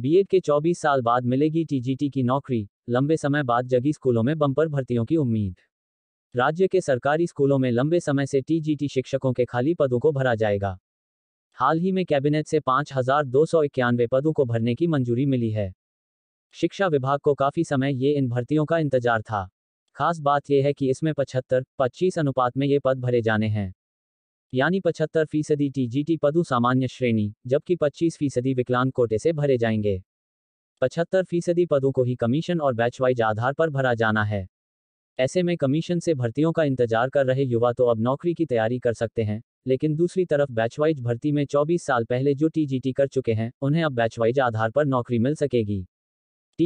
BEd के 24 साल बाद मिलेगी टीजीटी की नौकरी लंबे समय बाद जगी स्कूलों में बम्पर भर्तियों की उम्मीद राज्य के सरकारी स्कूलों में लंबे समय से टीजीटी शिक्षकों के खाली पदों को भरा जाएगा हाल ही में कैबिनेट से पाँच हजार दो सौ इक्यानवे पदों को भरने की मंजूरी मिली है शिक्षा विभाग को काफी समय ये इन भर्तियों का इंतजार था खास बात यह है कि इसमें पचहत्तर पच्चीस अनुपात में ये पद भरे जाने हैं यानी पचहत्तर फीसदी टी जी टी पदों सामान्य श्रेणी जबकि पच्चीस फीसदी विकलांग कोटे से भरे जाएंगे पचहत्तर फीसदी पदों को ही कमीशन और बैचवाइज आधार पर भरा जाना है ऐसे में कमीशन से भर्तियों का इंतजार कर रहे युवा तो अब नौकरी की तैयारी कर सकते हैं लेकिन दूसरी तरफ बैचवाइज भर्ती में 24 साल पहले जो टीजीटी कर चुके हैं उन्हें अब बैचवाइज आधार पर नौकरी मिल सकेगी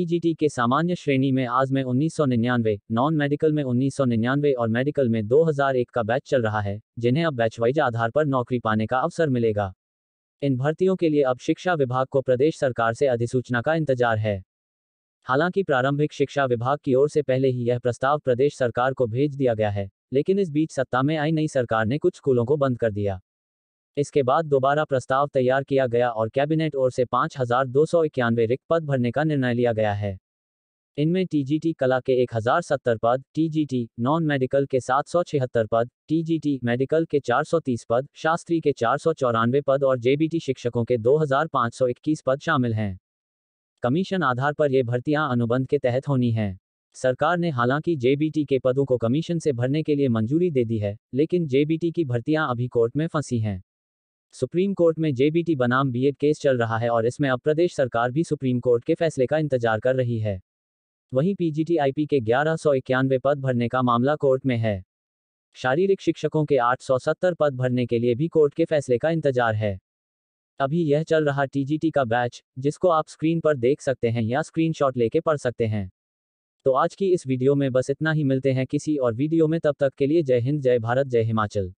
टी के सामान्य श्रेणी में आज में उन्नीस नॉन मेडिकल में उन्नीस और मेडिकल में 2001 का बैच चल रहा है जिन्हें अब बैच वाइज आधार पर नौकरी पाने का अवसर मिलेगा इन भर्तियों के लिए अब शिक्षा विभाग को प्रदेश सरकार से अधिसूचना का इंतजार है हालांकि प्रारंभिक शिक्षा विभाग की ओर से पहले ही यह प्रस्ताव प्रदेश सरकार को भेज दिया गया है लेकिन इस बीच सत्ता में आई नई सरकार ने कुछ स्कूलों को बंद कर दिया इसके बाद दोबारा प्रस्ताव तैयार किया गया और कैबिनेट ओर से पाँच हजार दो सौ इक्यानवे रिक्त पद भरने का निर्णय लिया गया है इनमें टीजीटी कला के एक हज़ार सत्तर पद टीजीटी नॉन मेडिकल के सात सौ छिहत्तर पद टीजीटी मेडिकल के चार सौ तीस पद शास्त्री के चार सौ चौरानवे पद और जेबीटी शिक्षकों के दो हजार पाँच सौ इक्कीस पद शामिल हैं कमीशन आधार पर ये भर्तियां अनुबंध के तहत होनी हैं सरकार ने हालांकि जेबीटी के पदों को कमीशन से भरने के लिए मंजूरी दे दी है लेकिन जेबीटी की भर्तियां अभी कोर्ट में फंसी हैं सुप्रीम कोर्ट में जेबीटी बनाम बीएड केस चल रहा है और इसमें अब प्रदेश सरकार भी सुप्रीम कोर्ट के फैसले का इंतजार कर रही है वहीं पीजीटीआईपी के ग्यारह पद भरने का मामला कोर्ट में है शारीरिक शिक्षकों के 870 पद भरने के लिए भी कोर्ट के फैसले का इंतजार है अभी यह चल रहा टीजीटी का बैच जिसको आप स्क्रीन पर देख सकते हैं या स्क्रीनशॉट लेके पढ़ सकते हैं तो आज की इस वीडियो में बस इतना ही मिलते हैं किसी और वीडियो में तब तक के लिए जय हिंद जय भारत जय हिमाचल